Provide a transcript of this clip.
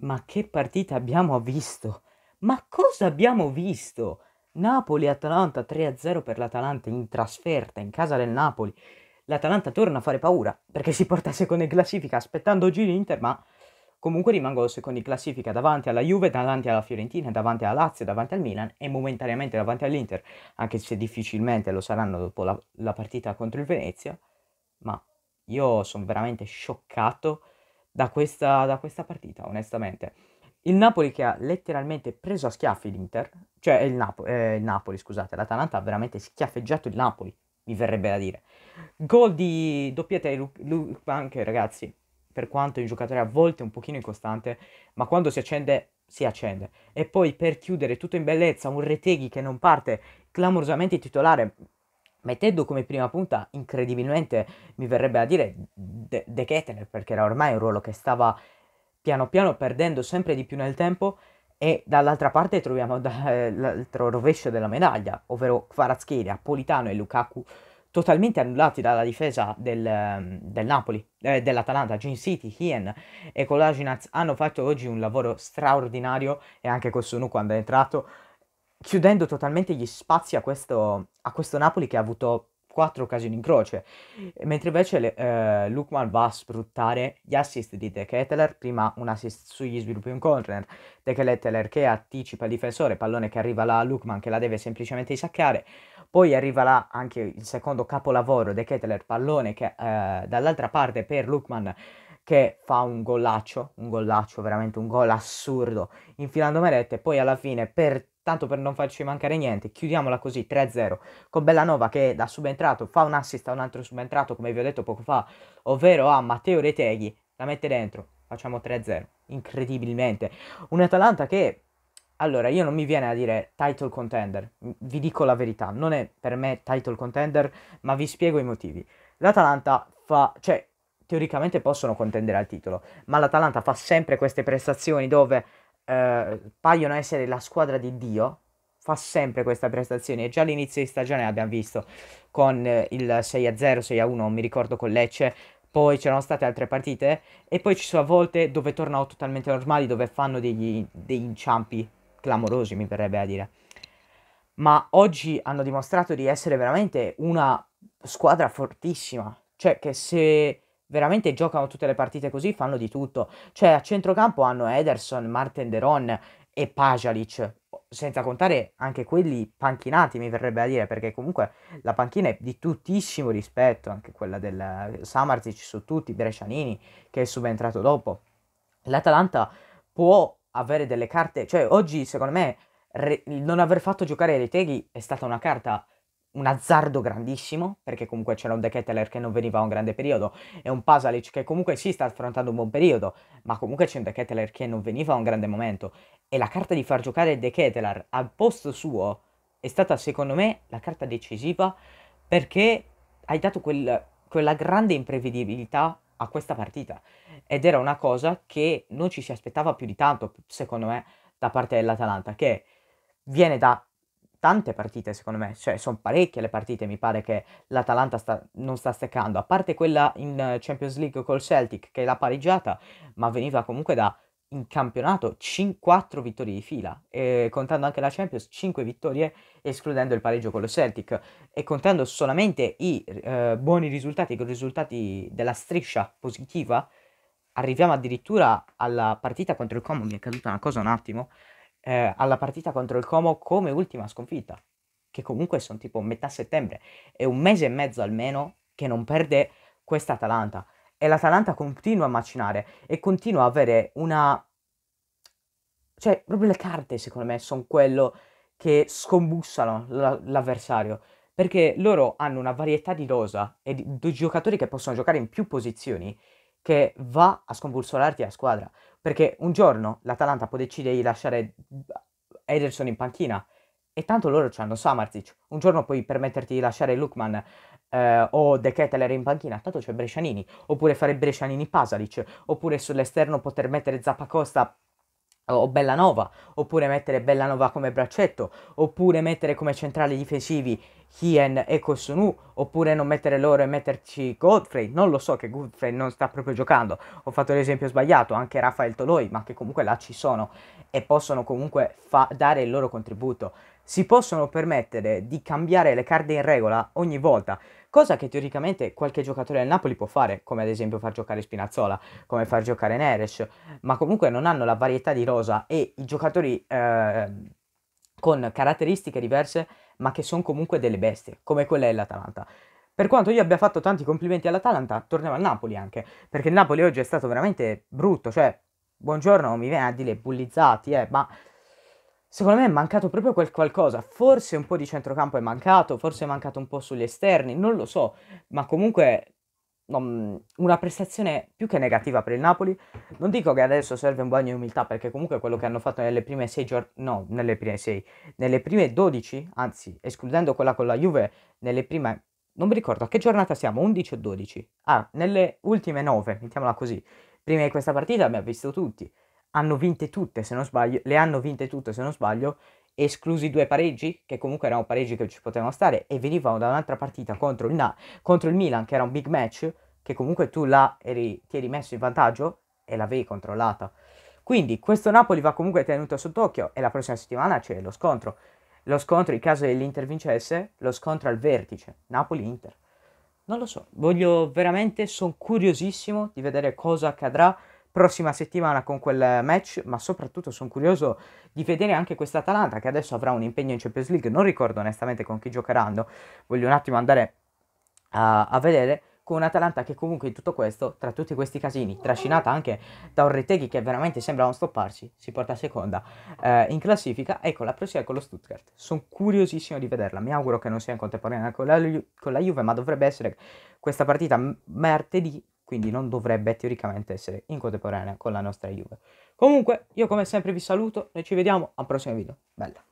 Ma che partita abbiamo visto? Ma cosa abbiamo visto? Napoli-Atalanta 3-0 per l'Atalanta in trasferta in casa del Napoli. L'Atalanta torna a fare paura perché si porta seconda in classifica aspettando oggi l'Inter, ma comunque rimangono secondi in classifica davanti alla Juve, davanti alla Fiorentina, davanti alla Lazio, davanti al Milan e momentaneamente davanti all'Inter, anche se difficilmente lo saranno dopo la, la partita contro il Venezia. Ma io sono veramente scioccato da questa, da questa partita, onestamente. Il Napoli che ha letteralmente preso a schiaffi l'Inter, cioè il, Napo- eh, il Napoli, scusate, l'Atalanta ha veramente schiaffeggiato il Napoli, mi verrebbe da dire. Gol di doppietta di Luke, anche, ragazzi, per quanto il giocatore a volte è un pochino incostante, ma quando si accende, si accende. E poi per chiudere tutto in bellezza, un Reteghi che non parte clamorosamente titolare, mettendo come prima punta, incredibilmente mi verrebbe a dire De, De Keteler, perché era ormai un ruolo che stava piano piano perdendo sempre di più nel tempo, e dall'altra parte troviamo da, eh, l'altro rovescio della medaglia, ovvero Kvaratskhelia, Politano e Lukaku, totalmente annullati dalla difesa del, ehm, del Napoli, eh, dell'Atalanta, Gin City, Hien e Kolajinac hanno fatto oggi un lavoro straordinario e anche Kosunu quando è entrato chiudendo totalmente gli spazi a questo, a questo Napoli che ha avuto quattro occasioni in croce, mentre invece eh, Lukman va a sfruttare gli assist di De Ketteler, prima un assist sugli sviluppi in corner, De Ketteler che anticipa il difensore, pallone che arriva là a Lukman che la deve semplicemente isaccare, poi arriva là anche il secondo capolavoro De Ketteler, pallone che eh, dall'altra parte per Lukman che fa un gollaccio, un gollaccio veramente un gol assurdo, infilando Merette, poi alla fine per tanto per non farci mancare niente, chiudiamola così 3-0 con Bellanova che da subentrato fa un assist a un altro subentrato, come vi ho detto poco fa, ovvero a Matteo Reteghi, la mette dentro, facciamo 3-0, incredibilmente. Un Atalanta che, allora, io non mi viene a dire title contender, vi dico la verità, non è per me title contender, ma vi spiego i motivi. L'Atalanta fa, cioè, teoricamente possono contendere al titolo, ma l'Atalanta fa sempre queste prestazioni dove eh, paiono essere la squadra di Dio, fa sempre questa prestazione. E Già all'inizio di stagione l'abbiamo visto con eh, il 6-0, 6-1, mi ricordo con Lecce, poi c'erano state altre partite e poi ci sono volte dove tornano totalmente normali, dove fanno degli, degli inciampi clamorosi, mi verrebbe a dire. Ma oggi hanno dimostrato di essere veramente una squadra fortissima, cioè che se veramente giocano tutte le partite così, fanno di tutto. Cioè a centrocampo hanno Ederson, Martin Deron e Pajalic, senza contare anche quelli panchinati mi verrebbe a dire, perché comunque la panchina è di tuttissimo rispetto, anche quella del Samarzic su tutti, Brescianini che è subentrato dopo. L'Atalanta può avere delle carte, cioè oggi secondo me re- non aver fatto giocare Reteghi è stata una carta un azzardo grandissimo, perché comunque c'era un De Ketteler che non veniva a un grande periodo e un Pasalic che comunque sì sta affrontando un buon periodo, ma comunque c'è un De Ketteler che non veniva a un grande momento e la carta di far giocare De Ketteler al posto suo è stata secondo me la carta decisiva perché hai dato quel, quella grande imprevedibilità a questa partita ed era una cosa che non ci si aspettava più di tanto secondo me da parte dell'Atalanta che viene da tante partite secondo me, cioè sono parecchie le partite, mi pare che l'Atalanta sta, non sta steccando, a parte quella in Champions League col Celtic che l'ha pareggiata, ma veniva comunque da in campionato 5, 4 vittorie di fila, e contando anche la Champions 5 vittorie escludendo il pareggio con lo Celtic e contando solamente i eh, buoni risultati, i risultati della striscia positiva, arriviamo addirittura alla partita contro il Como, mi è caduta una cosa un attimo, eh, alla partita contro il Como come ultima sconfitta, che comunque sono tipo metà settembre, è un mese e mezzo almeno che non perde questa Atalanta. E l'Atalanta continua a macinare e continua a avere una... Cioè, proprio le carte, secondo me, sono quello che scombussano l- l'avversario. Perché loro hanno una varietà di rosa e di, di giocatori che possono giocare in più posizioni che va a sconvulsorarti la squadra. Perché un giorno l'Atalanta può decidere di lasciare Ederson in panchina e tanto loro hanno Samarzic. Un giorno puoi permetterti di lasciare Lukman eh, o De Keteler in panchina, tanto c'è Brescianini. Oppure fare Brescianini-Pasalic. Oppure sull'esterno poter mettere Zappacosta o Bellanova, oppure mettere Bellanova come braccetto, oppure mettere come centrali difensivi Hien e Kosunu, oppure non mettere loro e metterci Godfrey, non lo so che Godfrey non sta proprio giocando, ho fatto l'esempio sbagliato, anche Rafael Toloi, ma che comunque là ci sono e possono comunque fa- dare il loro contributo si possono permettere di cambiare le carte in regola ogni volta, cosa che teoricamente qualche giocatore del Napoli può fare, come ad esempio far giocare Spinazzola, come far giocare Neres, ma comunque non hanno la varietà di rosa e i giocatori eh, con caratteristiche diverse, ma che sono comunque delle bestie, come quella dell'Atalanta. Per quanto io abbia fatto tanti complimenti all'Atalanta, torniamo al Napoli anche, perché il Napoli oggi è stato veramente brutto, cioè, buongiorno, mi viene a dire bullizzati, eh, ma Secondo me è mancato proprio quel qualcosa, forse un po' di centrocampo è mancato, forse è mancato un po' sugli esterni, non lo so, ma comunque non, una prestazione più che negativa per il Napoli. Non dico che adesso serve un bagno di umiltà, perché comunque quello che hanno fatto nelle prime sei giornate, no, nelle prime sei, nelle prime dodici, anzi, escludendo quella con la Juve, nelle prime, non mi ricordo a che giornata siamo, 11 o 12? Ah, nelle ultime nove, mettiamola così, prima di questa partita abbiamo visto tutti hanno vinte tutte, se non sbaglio, le hanno vinte tutte, se non sbaglio, esclusi due pareggi, che comunque erano pareggi che ci potevano stare, e venivano da un'altra partita contro il, Na- contro il Milan, che era un big match, che comunque tu là eri, ti eri messo in vantaggio e l'avevi controllata. Quindi questo Napoli va comunque tenuto sott'occhio e la prossima settimana c'è lo scontro. Lo scontro in caso dell'Inter vincesse, lo scontro al vertice, Napoli-Inter. Non lo so, voglio veramente, sono curiosissimo di vedere cosa accadrà prossima settimana con quel match, ma soprattutto sono curioso di vedere anche questa Atalanta che adesso avrà un impegno in Champions League, non ricordo onestamente con chi giocheranno, voglio un attimo andare a, a vedere, con un'Atalanta che comunque in tutto questo, tra tutti questi casini, trascinata anche da un Reteghi che veramente sembra non stopparsi, si porta a seconda eh, in classifica, ecco la prossima con lo Stuttgart, sono curiosissimo di vederla, mi auguro che non sia in contemporanea con la, con la Juve, ma dovrebbe essere questa partita martedì quindi non dovrebbe teoricamente essere in contemporanea con la nostra Juve. Comunque, io come sempre vi saluto, noi ci vediamo al prossimo video. Bella!